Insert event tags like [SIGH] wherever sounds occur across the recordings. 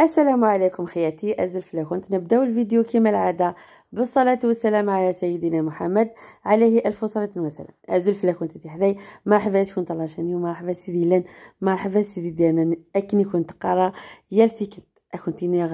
السلام عليكم خياتي الزلفلاخون نبداو الفيديو كما العادة بالصلاة والسلام على سيدنا محمد عليه ألف صلاة وسلام الزلفلاخون تي حداي مرحبا كنت طلاشاني ومرحبا سيدي لان مرحبا سيدي ديانا أكني كنت قرا يا اكونتينيغ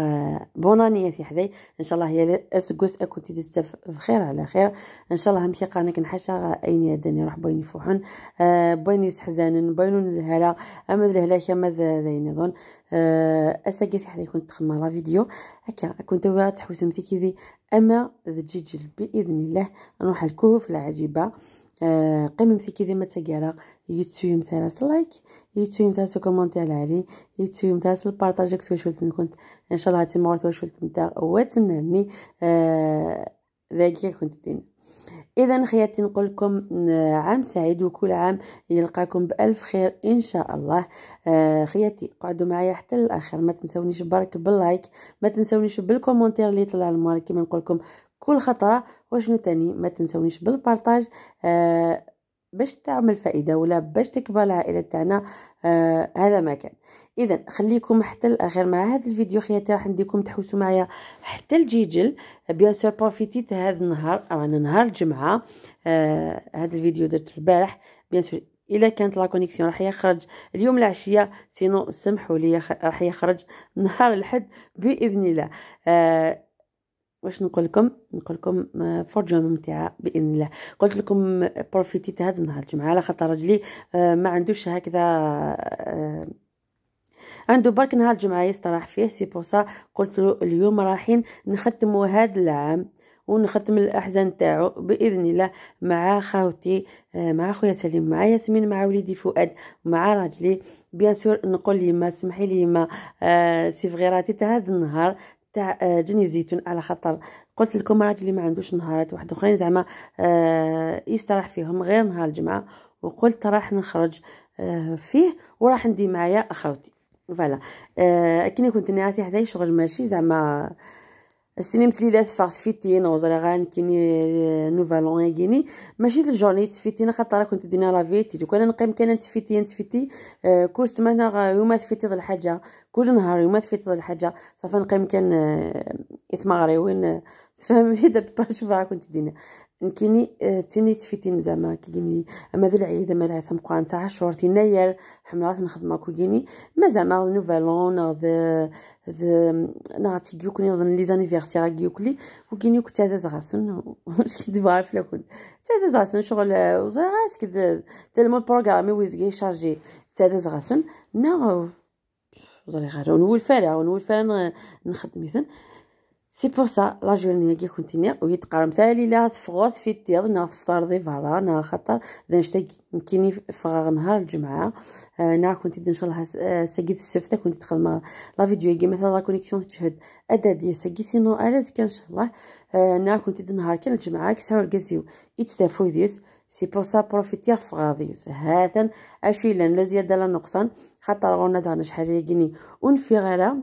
بونانية في حذاي ان شاء الله هي اسكوس اكونتي تستف بخير على خير ان شاء الله همشي قانك نحشا اين يدني روح بوين فوحن أه بوين يسحزان الهلا اما الهلا كما ذاين نظن أه اسكي في حذاي كنت تخمى لا فيديو هكا كنت تحوسمتي كذي اما ذجيجل باذن الله نروح الكهوف العجيبه في آه، مثيكي ما تاكيرا يتسويم ثلاث لايك يتسويم ثلاث كومونتير علي يتسويم ثلاث البارتاج كتير شو كنت ان شاء الله هاتي مورت شو تنتا واتسناني آه، ذاكي كنت دينا اذا خياتي نقول لكم آه، عام سعيد وكل عام يلقاكم بالف خير ان شاء الله خياتي قعدوا معايا حتى الاخر ما تنسونيش برك باللايك ما تنسونيش بالكومنتير اللي طلع المارك كيما نقول لكم كل خطره وشنو تاني ما تنسونيش بالبارطاج آه باش تعمل فائده ولا باش تكبر العائله تاعنا آه هذا ما كان اذا خليكم حتى الاخر مع هذا الفيديو خياتي راح نديكم تحوسوا معايا حتى الجيجل بيان سور بروفيتيت هذا النهار رانا نهار الجمعه آه هذا الفيديو درته البارح بيان سور الا كانت لا كونيكسيون راح يخرج اليوم العشيه سينو سمحوا لي راح يخرج نهار الحد باذن الله آه واش نقول لكم نقول لكم آه، فرجه ممتعه باذن الله قلت لكم بروفيتيت هذا النهار الجمعه على خاطر رجلي آه، ما عندوش هكذا آه، عنده برك نهار الجمعه يستراح فيه سي بوسا قلت له اليوم رايحين نختموا هذا العام ونختم الاحزان تاعو باذن الله مع خاوتي مع خويا سليم مع ياسمين مع وليدي فؤاد مع راجلي بيان سور نقول لي ما سمحي لي ما آه سي فغيراتي هذا النهار تاع آه، جني زيتون على خاطر قلت لكم راجلي اللي ما عندوش نهارات واحد اخرين زعما آه، يستراح فيهم غير نهار الجمعه وقلت راح نخرج آه، فيه وراح ندي معايا اخوتي فوالا كي كنت نعافي حتى شغل ماشي زعما السنين مثلي تفاغ آه، تفيتينا وزرا غانكيني نوفالون يجيني ماشي الجورني تفيتين خاطر كنت دينا لافيتي لو انا نقيم كان تفيتي آه، كل سمانه يوم تفيتي ضل حاجة كل نهار يوم تفيتي ضل حاجة صافا نقيم كان آه، اثما غريوين [LAUGHS] فهمتي دابا باش كنت دينا يمكنني آه، تيني تفيتين زعما كيجيني اما ذي العيد اما لها قوان تاع عشر يناير حملات نخدم كيجيني ما زعما نوفالون ذا نعطي كيوكني نظن لي زانيفيرسير كيوكلي وكيني كنت هذا زغاسن مش كي في لكن هذا زغاسن شغل وزغاس كي تلمو البروغرامي ويزكي شارجي هذا زغاسن نا زري غير ونول فارع ونول فارع نخدم مثلا سي بور سا لا جورني كي كنت نيا وهي تقارم تالي لا فغوس في التيض نا فطار دي فهرا نا خاطر اذا نشتا يمكنني فغاغ نهار الجمعة انا كنت ان شاء الله سقيت السفتة كنت تخدم لا فيديو كي مثلا لا كونيكسيون تشهد ادا دي سقي سينو اريز كان ان شاء الله انا كنت نهار كان الجمعة كساو الكازيو اتس ذا فور ذيس سي بور سا بروفيتي فغاضيس هذا اشيلا لا زيادة لا نقصان خاطر غنا دانا شحال يجيني ونفي غيرها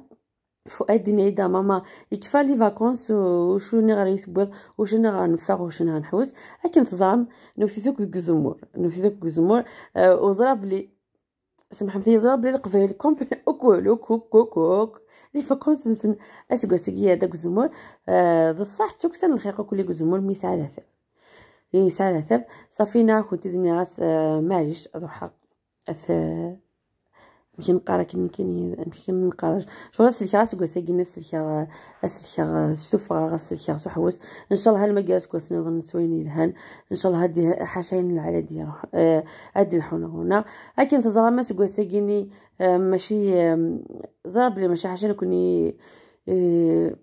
فؤاد نعيدة ماما يكفى لي فاكونس وشو وشنو غنيتبوض وشنو غنفاق وشنو نحوس لكن تزام نوثيثوك كزمور نوثيثوك كزمور أه وزرا بلي سمح مثلي زراب لي القبايل كومبل اوكولو كوك كوك كوك لي فاكونس نسن اسكو سكي هذا كزمور أه بصح توكسن الخيق كل كزمور ميسا إي ساعه ثلاثة صافينا كنت دني راس معليش روحها يمكن نقرا كي يمكن يمكن نقرا شغل غسلكي راسك وساكي غسلكي سوف ستوفا غسلكي سو حواس ان شاء الله هالما قالت كوس نظن سويني لهان ان شاء الله هادي حاشاين العلا ديال آه، هادي الحونا هنا لكن تزرا ماس وساكيني آه، ماشي زرا بلي ماشي حاشاين كوني آه،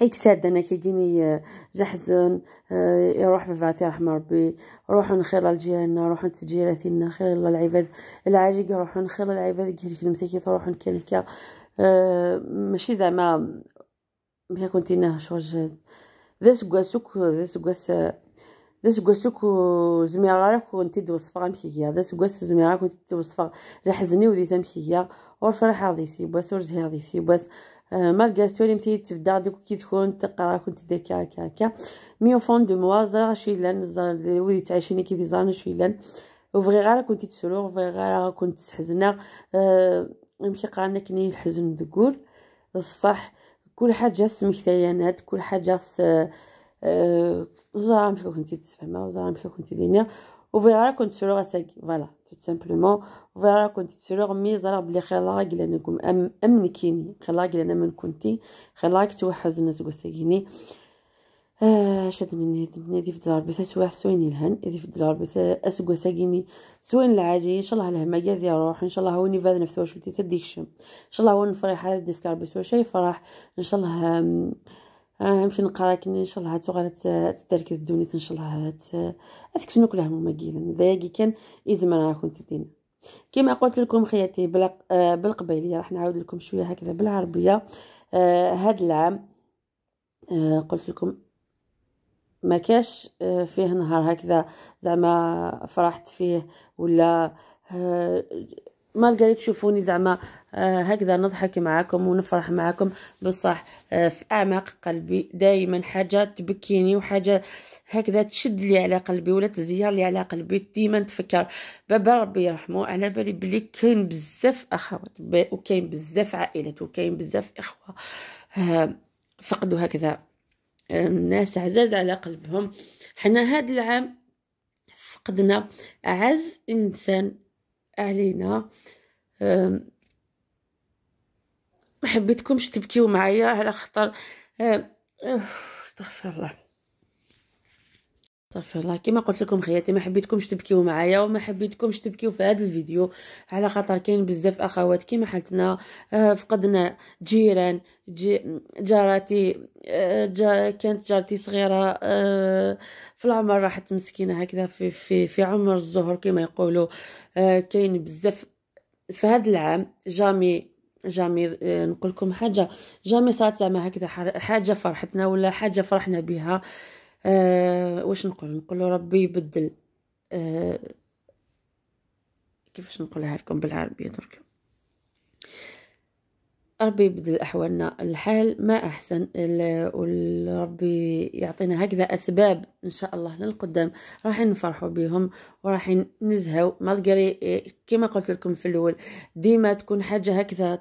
يكساد انا كيجيني الحزن آه، آه، يروح في فاتي رحم ربي روحوا نخير لجيراننا روحوا تجيراتنا خير للعباد العاجق روحوا نخير للعباد كيرك المساكين روحوا نكلكا أه ماشي زعما ملي كنت انا شوج ذا غاسوك ذا غاس ذا غاسوك زميرا كنت دوصفا هي ذا غاس زميرا كنت دوصفا لا حزني وديت نمشي هي والفرحه ديسي باس ورجهي ديسي باس مالغاتو اللي مثيت تبدا ديك كي تكون تقرا كنت داك هكا هكا مي او فون دو موا شي لان ولي تعيشيني كي دي لان او فري غير كنت تسرور فري غير كنت تحزنا يمشي قرانا كني الحزن تقول الصح كل حاجة سمكتيانات كل حاجة س زعما كنتي تفهمها وزعما كنتي دينيها وفي غير كنت سرور ساكي فوالا tout simplement وفرا كنت تسرور ميزة راه بلي خلاك لانكم أم امنكيني خلاق لان من كنتي خلاك توحز الناس وساكيني آه شادني نادي في دلار بثا سواح سوين الهن إذا في دلار بثا أسوق ساقيني سوين العاجي إن شاء الله الهما قاذي روح إن شاء الله هوني فاذا نفث واش تديك شم إن شاء الله هون فرح حاجة ديفكار بسوا شي فرح إن شاء الله آه، نمشي نقرا كني ان شاء الله هاتو غتركز الدونيت ان شاء الله هات هذيك آه، شنو كلها هما قيلن ذاك كان ازم راه كنت دينا كما قلت لكم خياتي آه، بالقبيليه راح نعاود لكم شويه هكذا بالعربيه هاد العام قلت لكم ما كاش فيه نهار هكذا زعما فرحت فيه ولا ما لقيت تشوفوني زعما آه، هكذا نضحك معاكم ونفرح معاكم بصح آه، في أعماق قلبي دائما حاجة تبكيني وحاجة هكذا تشد لي على قلبي ولا تزير لي على قلبي ديما نتفكر بابا ربي يرحمه على بالي بلي كاين بزاف أخوات وكاين بزاف عائلات وكاين بزاف إخوة آه، فقدوا هكذا الناس عزاز على قلبهم حنا هاد العام فقدنا أعز إنسان علينا ما حبيتكمش تبكيو معايا على خطر آه، آه، استغفر الله استغفر الله كما قلت لكم خياتي ما حبيتكمش تبكيو معايا وما حبيتكمش تبكيو في هذا الفيديو على خاطر كاين بزاف اخوات كما حالتنا آه، فقدنا جيران جي جاراتي جا كانت جارتي صغيره في العمر راحت مسكينه هكذا في في في عمر الزهر كما يقولوا كاين بزاف في هذا العام جامي جامي آه، نقول لكم حاجه جامي صارت زعما هكذا حاجه فرحتنا ولا حاجه فرحنا بها أه واش نقول نقول ربي يبدل أه كيفاش نقولها لكم بالعربيه درك ربي يبدل أحوالنا الحال ما أحسن وربي يعطينا هكذا أسباب إن شاء الله للقدام راح نفرحوا بهم وراح نزهو مالغري كما قلت لكم في الأول ديما تكون حاجة هكذا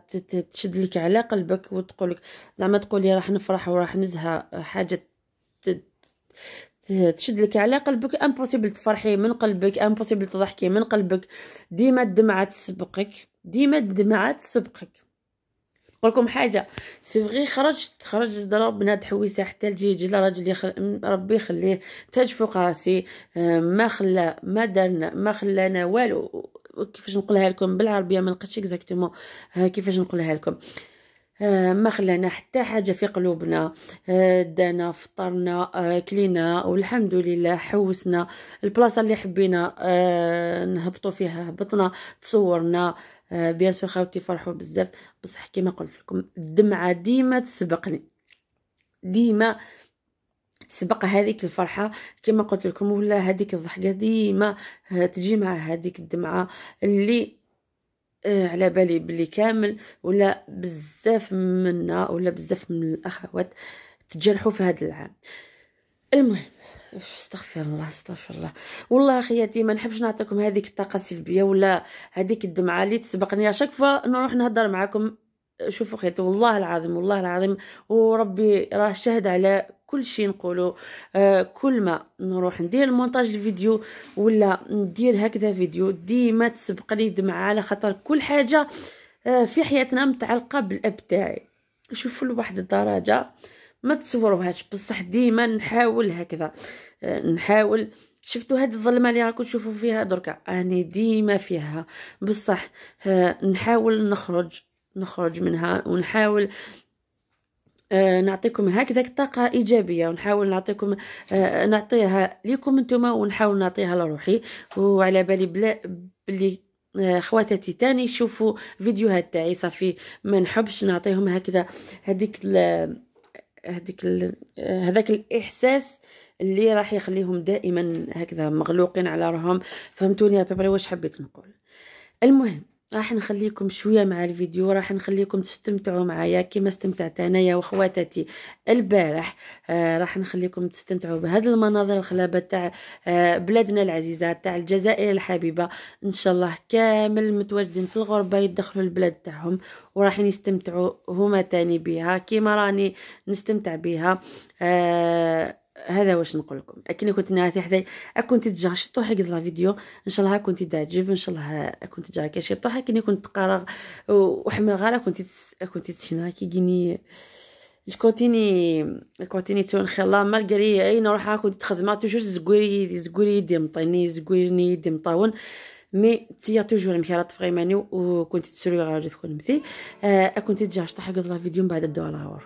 تشد لك على قلبك وتقولك زعما تقولي راح نفرح وراح نزهى حاجة تشد لك على قلبك امبوسيبل تفرحي من قلبك امبوسيبل تضحكي من قلبك ديما الدمعة تسبقك ديما الدمعة تسبقك نقولكم حاجه سي فغي خرجت خرج ضرب بنات حويسه حتى لجيج لا راجل يخل... ربي يخليه تاج فوق راسي آه، ما خلى ما دارنا ما خلانا والو كيفاش نقولها لكم بالعربيه ما لقيتش اكزاكتومون آه، كيفاش نقولها لكم آه، ما خلانا حتى حاجة في قلوبنا دانا فطرنا كلينا والحمد لله حوسنا البلاصة اللي حبينا نهبطوا فيها هبطنا تصورنا آه، بيان سور خاوتي فرحوا بزاف بصح كيما قلت لكم الدمعه ديما تسبقني ديما تسبق هذيك الفرحة كيما قلت لكم ولا هذيك الضحكة ديما آه، تجي مع هذيك الدمعة اللي آه، على بالي بلي كامل ولا بزاف منا ولا بزاف من الاخوات تجرحوا في هذا العام المهم استغفر الله استغفر الله والله خياتي ما نحبش نعطيكم هذيك الطاقه السلبيه ولا هذيك الدمعه اللي تسبقني شاك فوا نروح نهضر معاكم شوفوا خيتي والله العظيم والله العظيم وربي راه شاهد على كل شيء نقوله آه كل ما نروح ندير المونتاج الفيديو ولا ندير هكذا فيديو ديما تسبقني دمعه على خاطر كل حاجه آه في حياتنا متعلقه بالاب تاعي شوفوا لواحد الدرجه ما تصوروهاش بصح ديما نحاول هكذا آه، نحاول شفتوا هذه الظلمه اللي راكم تشوفوا فيها دركا اني ديما فيها بصح آه، نحاول نخرج نخرج منها ونحاول آه، نعطيكم هكذاك طاقة إيجابية ونحاول نعطيكم نعطيها ليكم نتوما ونحاول نعطيها لروحي وعلى بالي بلا بلي خواتاتي تاني يشوفوا فيديوهات تاعي صافي ما نحبش نعطيهم هكذا هذيك هذيك ال... هذاك الاحساس اللي راح يخليهم دائما هكذا مغلوقين على راهم فهمتوني يا بيبري واش حبيت نقول المهم راح نخليكم شويه مع الفيديو راح نخليكم تستمتعوا معايا كما استمتعت انايا وخواتاتي البارح آه راح نخليكم تستمتعوا بهذه المناظر الخلابه تاع آه بلادنا العزيزه تاع الجزائر الحبيبه ان شاء الله كامل متواجدين في الغربه يدخلوا البلاد تاعهم وراح يستمتعوا هما تاني بها كيما راني نستمتع بها آه هذا واش نقول لكم اكني كنت نعاتي حدا كنت تجا شي طوح قد لا فيديو ان شاء الله كنت تعجب ان شاء الله كنت تجا كي شي طوح كني كنت قارغ وحمل غاره كنت تس... كنت تسينا كي جيني الكوتيني الكوتيني تون خلا مالغري اي نروح كنت تخدم توجور زكوري زكوري يدي مطيني زكوريني يدي مطاون مي تيا توجور مكيرات فريماني وكنت تسوري غير تكون مثي آه، كنت تجا شطح قد لا فيديو من بعد الدوار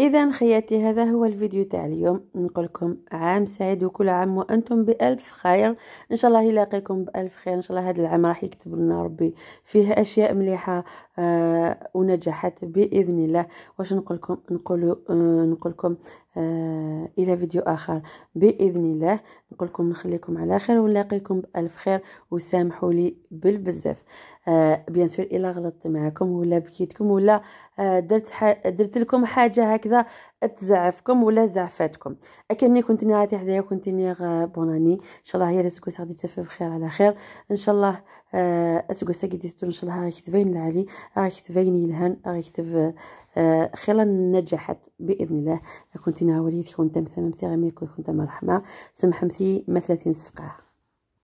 اذا خياتي هذا هو الفيديو تاع اليوم نقول لكم عام سعيد وكل عام وانتم بالف خير ان شاء الله يلاقيكم بالف خير ان شاء الله هذا العام راح يكتب لنا ربي فيه اشياء مليحه آه ونجاحات باذن الله واش نقول لكم آه، نقول آه لكم آه، الى فيديو اخر باذن الله نقول لكم نخليكم على خير ونلاقيكم بالف خير وسامحوا لي بالبزاف آه، بيان سور الا غلطت معكم ولا بكيتكم ولا آه، درت درت لكم حاجه هكذا تزعفكم ولا زعفاتكم اكني كنت نعاتي حدايا كنت بوناني ان شاء الله هي رزقك غادي تسافر خير على خير ان شاء الله اسقو ساكي ان شاء الله راك تبين لعلي راك تبين يلهن تبين آه، خيرا نجحت باذن الله كنت وليد كنت مثلا مثلا غير كنت مرحمه سمح ما ثلاثين صفقه